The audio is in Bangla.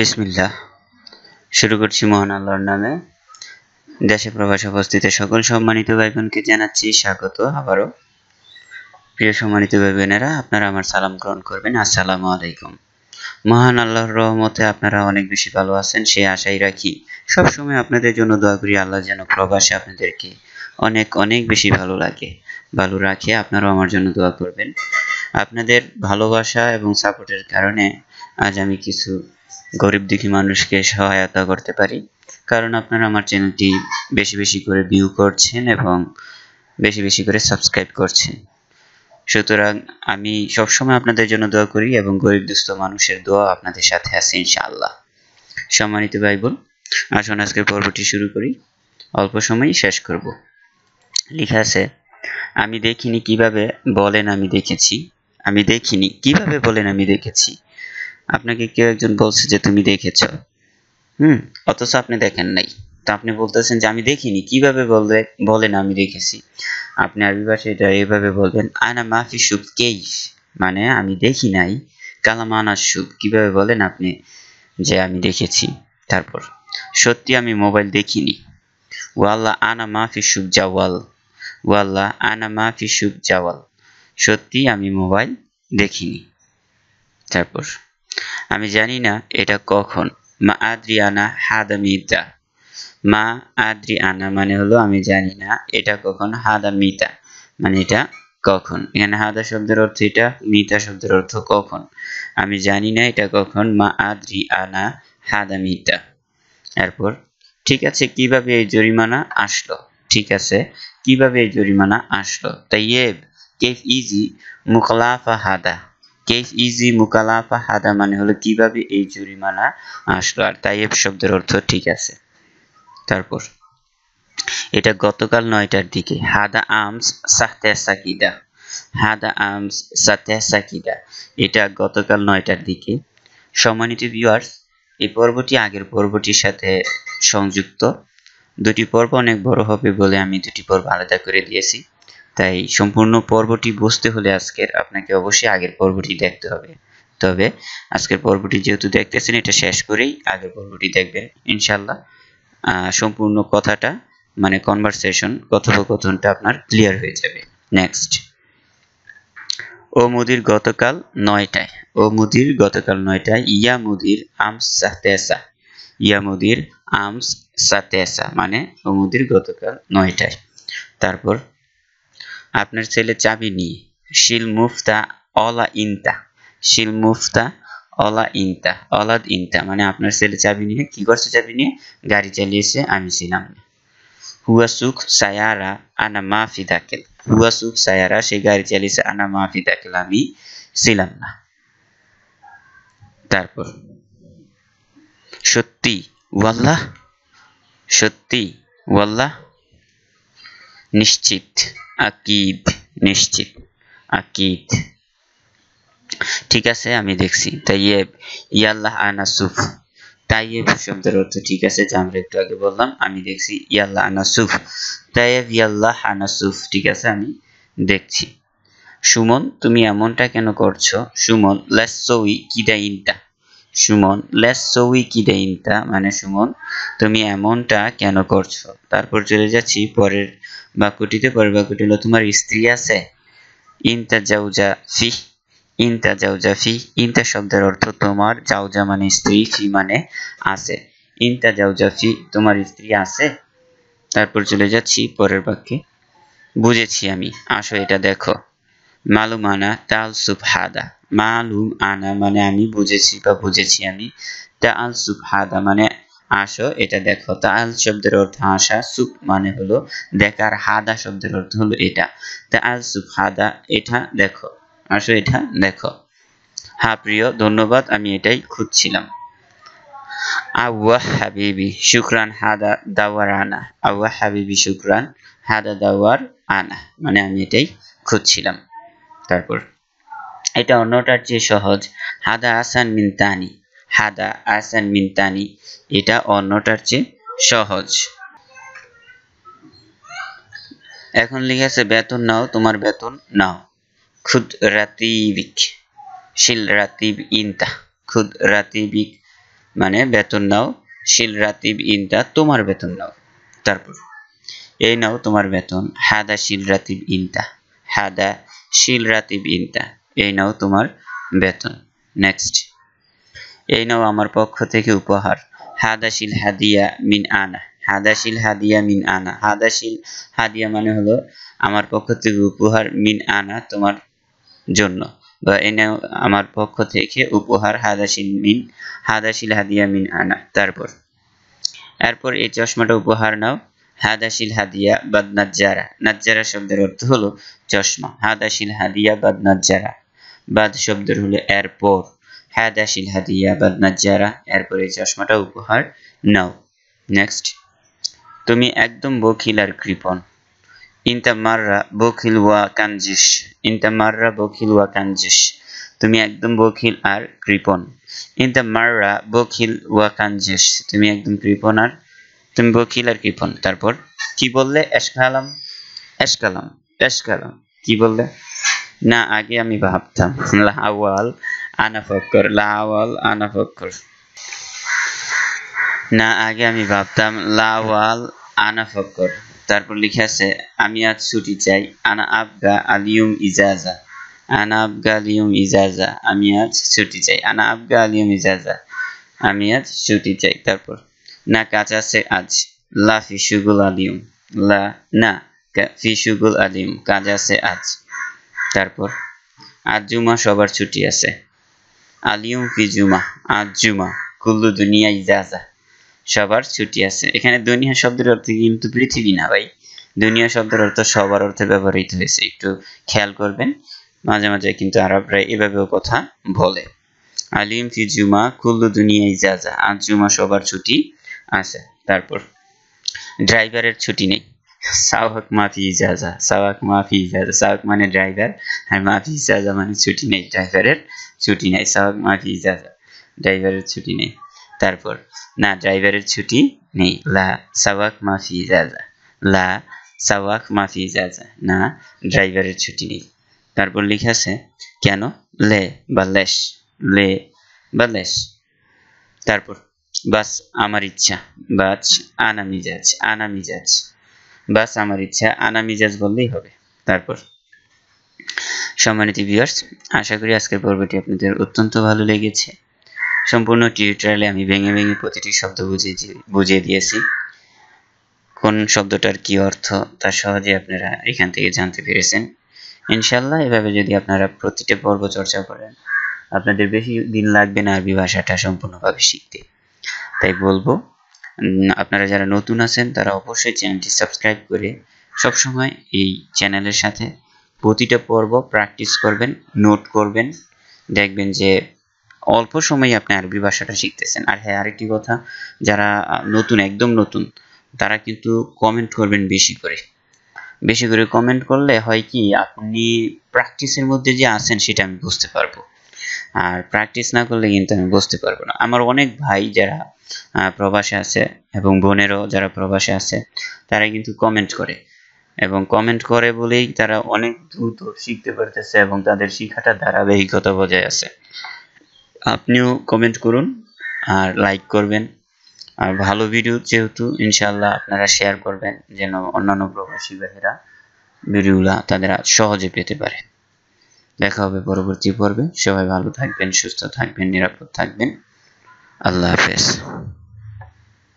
বিসমিল্লাহ শুরু করছি মহান আল্লাহর নামে দেশে প্রবাসে অবস্থিত সকল সম্মানিত ভাই বোনকে জানাচ্ছি স্বাগত আবারও প্রিয় সম্মানিত ভাই বোনেরা আপনারা আমার সালাম গ্রহণ করবেন আসসালামু আলাইকুম মহান আল্লাহর রহমতে আপনারা অনেক বেশি ভালো আছেন সে আশাই রাখি সবসময় আপনাদের জন্য দোয়া করি আল্লাহ যেন প্রবাসে আপনাদেরকে অনেক অনেক বেশি ভালো লাগে ভালো রাখে আপনারাও আমার জন্য দোয়া করবেন আপনাদের ভালোবাসা এবং সাপোর্টের কারণে আজ আমি কিছু গরিব দুঃখী মানুষকে সহায়তা করতে পারি কারণ আপনারা আমার চ্যানেলটি বেশি বেশি করে ভিউ করছেন এবং বেশি বেশি করে সাবস্ক্রাইব করছেন সুতরাং আমি সবসময় আপনাদের জন্য দোয়া করি এবং গরিব দুস্থ মানুষের দোয়া আপনাদের সাথে আছে ইনশাআল্লাহ সম্মানিত বাইবল আসুন আজকের পর্বটি শুরু করি অল্প সময়ই শেষ করব লেখা আছে আমি দেখিনি কিভাবে বলেন আমি দেখেছি আমি দেখিনি কিভাবে বলেন আমি দেখেছি আপনাকে কেউ একজন বলছে যে তুমি দেখেছ হুম অথচ আপনি দেখেন নাই তো আপনি বলতেছেন যে আমি দেখিনি কিভাবে বলবে বলেন আমি দেখেছি আপনি আরবি ভাষায় এটা এভাবে বলবেন আয়না মাফি সুখ কেই মানে আমি দেখি নাই কালামানা সুখ কিভাবে বলেন আপনি যে আমি দেখেছি তারপর সত্যি আমি মোবাইল দেখিনি ওয়াল্লা আনা মাফি সুখ জাওয়াল ওয়াল্লা আনা মাফি সুখ জাওয়াল সত্যি আমি মোবাইল দেখিনি তারপর আমি জানি না এটা কখন মা আদ্রি আনা হাদামিতা মা আদ্রি আনা মানে হলো আমি জানি না এটা কখন হাদামিতা মানে এটা কখন এখানে হাদা শব্দের অর্থ এটা মিতা শব্দের অর্থ কখন আমি জানি না এটা কখন মা আদ্রি আনা হাদা মিতা এরপর ঠিক আছে কিভাবে এই জরিমানা আসলো ঠিক আছে কিভাবে এই জরিমানা আসলো তাইয়েব কেফ ইজি মুকলাফা হাদা কেস ইজি মুকালাফা হাদা মানে হলো কিভাবে এই জরিমানা আসলো আর তাইয়েব শব্দের অর্থ ঠিক আছে তারপর এটা গতকাল নয়টার দিকে হাদা আমস সাহতে সাকিদা হাদা আমস সাথে সাকিদা এটা গতকাল নয়টার দিকে সম্মানিত ভিউয়ার্স এই পর্বটি আগের পর্বটির সাথে সংযুক্ত দুটি পর্ব অনেক বড় হবে বলে আমি দুটি পর্ব আলাদা করে দিয়েছি তাই সম্পূর্ণ পর্বটি বুঝতে হলে আজকের আপনাকে অবশ্যই আগের পর্বটি দেখতে হবে তবে আজকের পর্বটি যেহেতু দেখতেছেন এটা শেষ করেই আগের পর্বটি দেখবেন ইনশাল্লাহ সম্পূর্ণ কথাটা মানে কনভারসেশন কথোপকথনটা আপনার ক্লিয়ার হয়ে যাবে নেক্সট ও মুদির গতকাল নয়টায় ও মুদির গতকাল নয়টায় ইয়া মুদির আমস সাতেসা ইয়া মুদির আমস সাতেসা মানে ও মুদির গতকাল নয়টায় তারপর আপনার ছেলে চাবি নিয়ে শিল মুফতা অলা ইনতা শিল মুফতা অলা ইনতা অলাদ ইনতা মানে আপনার ছেলে চাবি নিয়ে কি করছে চাবি নিয়ে গাড়ি চালিয়েছে আমি ছিলাম হুয়া সুখ সায়ারা আনা মাফি দাকেল হুয়া সুখ সায়ারা সে গাড়ি চালিয়েছে আনা মাফি দাকেল আমি ছিলাম না তারপর সত্যি ওয়াল্লাহ সত্যি ওয়াল্লাহ নিশ্চিত আকিদ নিশ্চিত আকিদ ঠিক আছে আমি দেখছি তাইয়েব ইয়াল্লাহ আনাসুফ তাইয়েব শব্দের অর্থ ঠিক আছে যা আমরা একটু আগে বললাম আমি দেখছি ইয়াল্লাহ আনাসুফ তাইয়েব ইয়াল্লাহ আনাসুফ ঠিক আছে আমি দেখছি সুমন তুমি এমনটা কেন করছো সুমন লেসোই কিদা সুমন লেস লেসোই কিডে ইনতা মানে সুমন তুমি এমনটা কেন করছো তারপর চলে যাচ্ছি পরের বাক্যটিতে পরের বাক্যটি হলো তোমার স্ত্রী আছে ইনতা জাউজা ফি ইনতা জাউজা ফি ইনতা শব্দের অর্থ তোমার জাউজা মানে স্ত্রী ফি মানে আছে ইনতা জাউজা ফি তোমার স্ত্রী আছে তারপর চলে যাচ্ছি পরের বাক্যে বুঝেছি আমি আসো এটা দেখো মালুমানা তাল হাদা মালুম আনা মানে আমি বুঝেছি বা বুঝেছি আমি তা আল সুপ হাদা মানে আসো এটা দেখো তা আল শব্দের অর্থ আসা সুপ মানে হলো দেখার হাদা শব্দের অর্থ হলো এটা তা আল সুপ হাদা এটা দেখো আসো এটা দেখো হ্যাঁ প্রিয় ধন্যবাদ আমি এটাই খুঁজছিলাম আওয়াহ হাবিবি শুক্রান হাদা দাওয়ার আনা আওয়াহ হাবিবি শুক্রান হাদা দাওয়ার আনা মানে আমি এটাই খুঁজছিলাম তারপর এটা অন্যটার চেয়ে সহজ হাদা আসান মিনতানি হাদা আসান মিনতানি এটা অন্যটার চেয়ে সহজ এখন লিখে আছে বেতন নাও তোমার বেতন নাও খুদ রাতিবিক শিল রাতিব ইনতা খুদ রাতিবিক মানে বেতন নাও শিল রাতিব ইনতা তোমার বেতন নাও তারপর এই নাও তোমার বেতন হাদা শিল রাতিব ইনতা হাদা শিল রাতিব ইনতা এই নাও তোমার বেতন নেক্সট এই নাও আমার পক্ষ থেকে উপহার হাদাশিল হাদিয়া মিন আনা হাদাশিল হাদিয়া মিন আনা হাদাশিল হাদিয়া মানে হলো আমার পক্ষ থেকে উপহার মিন আনা তোমার জন্য বা এ নাও আমার পক্ষ থেকে উপহার হাদাসিল মিন হাদাসিল হাদিয়া মিন আনা তারপর এরপর এই চশমাটা উপহার নাও হাদাসিল হাদিয়া বাদ নাজ্জারা নাজ্জারা শব্দের অর্থ হলো চশমা হাদাসিল হাদিয়া বাদ নাজ্জারা বাদ শব্দের হলো এরপর হাদাশিল হাদিয়া বাদ নাজ্জারা এরপর এই চশমাটা উপহার নাও নেক্সট তুমি একদম বখিল আর কৃপন ইনতা মাররা বখিল ওয়া কাঞ্জিস ইনতা মাররা বখিল ওয়া কাঞ্জিস তুমি একদম বখিল আর কৃপন ইনতা মাররা বখিল ওয়া কাঞ্জিস তুমি একদম কৃপন আর তুমি বখিল আর কৃপন তারপর কি বললে এসকালাম এসকালাম এসকালাম কি বললে না আগে আমি ভাবতাম লাহাওয়াল আনাফক্কর আনা আনাফক্কর না আগে আমি ভাবতাম লাওয়াল আনাফক্কর তারপর লিখে আছে আমি আজ ছুটি চাই আনা আবগা আলিয়ুম ইজাজা আনা আবগা আলিয়ুম ইজাজা আমি আজ ছুটি চাই আনা আবগা আলিয়ুম ইজাজা আমি আজ ছুটি চাই তারপর না কাজ আছে আজ লা ফিসুগুল আলিয়ুম লা না ফিসুগুল আলিয়ুম কাজ আছে আজ তারপর আজ জুমা সবার ছুটি আছে আলিউম ফি জুমা আজ জুমা কুল্লু দুনিয়া ইজাজা সবার ছুটি আছে এখানে দুনিয়া শব্দের অর্থ কিন্তু পৃথিবী না ভাই দুনিয়া শব্দের অর্থ সবার অর্থে ব্যবহৃত হয়েছে একটু খেয়াল করবেন মাঝে মাঝে কিন্তু আরবরা এভাবেও কথা বলে আলিম ফি জুমা কুল্লু দুনিয়া ইজাজা আজ জুমা সবার ছুটি আছে তারপর ড্রাইভারের ছুটি নেই সাবাক মাফি ইজাজা সাবাক মাফি ইজাজা সাবাক মানে ড্রাইভার আর মাফি ইজাজা মানে ছুটি নেই ড্রাইভারের ছুটি নেই সাবাক মাফি ইজাজা ড্রাইভারের ছুটি নেই তারপর না ড্রাইভারের ছুটি নেই লা সাবাক মাফি ইজাজা লা সাবাক মাফি ইজাজা না ড্রাইভারের ছুটি নেই তারপর লেখা আছে কেন লে বা লেশ লে বা লেশ তারপর বাস আমার ইচ্ছা বাস আনা মিজাজ আনা মিজাজ বাস আমার ইচ্ছা আনা মিজাজ বললেই হবে তারপর সম্মানিত ভিউয়ার্স আশা করি আজকের পর্বটি আপনাদের অত্যন্ত ভালো লেগেছে সম্পূর্ণ টিউটোরিয়ালে আমি ভেঙে ভেঙে প্রতিটি শব্দ বুঝিয়ে বুঝিয়ে দিয়েছি কোন শব্দটার কি অর্থ তা সহজে আপনারা এখান থেকে জানতে পেরেছেন ইনশাল্লাহ এভাবে যদি আপনারা প্রতিটি পর্ব চর্চা করেন আপনাদের বেশি দিন লাগবে না আরবি ভাষাটা সম্পূর্ণভাবে শিখতে তাই বলবো আপনারা যারা নতুন আছেন তারা অবশ্যই চ্যানেলটি সাবস্ক্রাইব করে সবসময় এই চ্যানেলের সাথে প্রতিটা পর্ব প্র্যাকটিস করবেন নোট করবেন দেখবেন যে অল্প সময়ে আপনি আরবি ভাষাটা শিখতেছেন আর হ্যাঁ আরেকটি কথা যারা নতুন একদম নতুন তারা কিন্তু কমেন্ট করবেন বেশি করে বেশি করে কমেন্ট করলে হয় কি আপনি প্র্যাকটিসের মধ্যে যে আছেন সেটা আমি বুঝতে পারবো আর প্র্যাকটিস না করলে কিন্তু আমি বুঝতে পারবো না আমার অনেক ভাই যারা প্রবাসে আছে এবং বোনেরও যারা প্রবাসে আছে তারা কিন্তু কমেন্ট করে এবং কমেন্ট করে বলেই তারা অনেক দ্রুত শিখতে পারতেছে এবং তাদের শিক্ষাটা ধারাবাহিকতা বজায় আছে আপনিও কমেন্ট করুন আর লাইক করবেন আর ভালো ভিডিও যেহেতু ইনশাল্লাহ আপনারা শেয়ার করবেন যেন অন্যান্য প্রবাসী বাহিরা ভিডিওগুলা তাদের সহজে পেতে পারে দেখা হবে পরবর্তী পর্বে সবাই ভালো থাকবেন সুস্থ থাকবেন নিরাপদ থাকবেন I love this.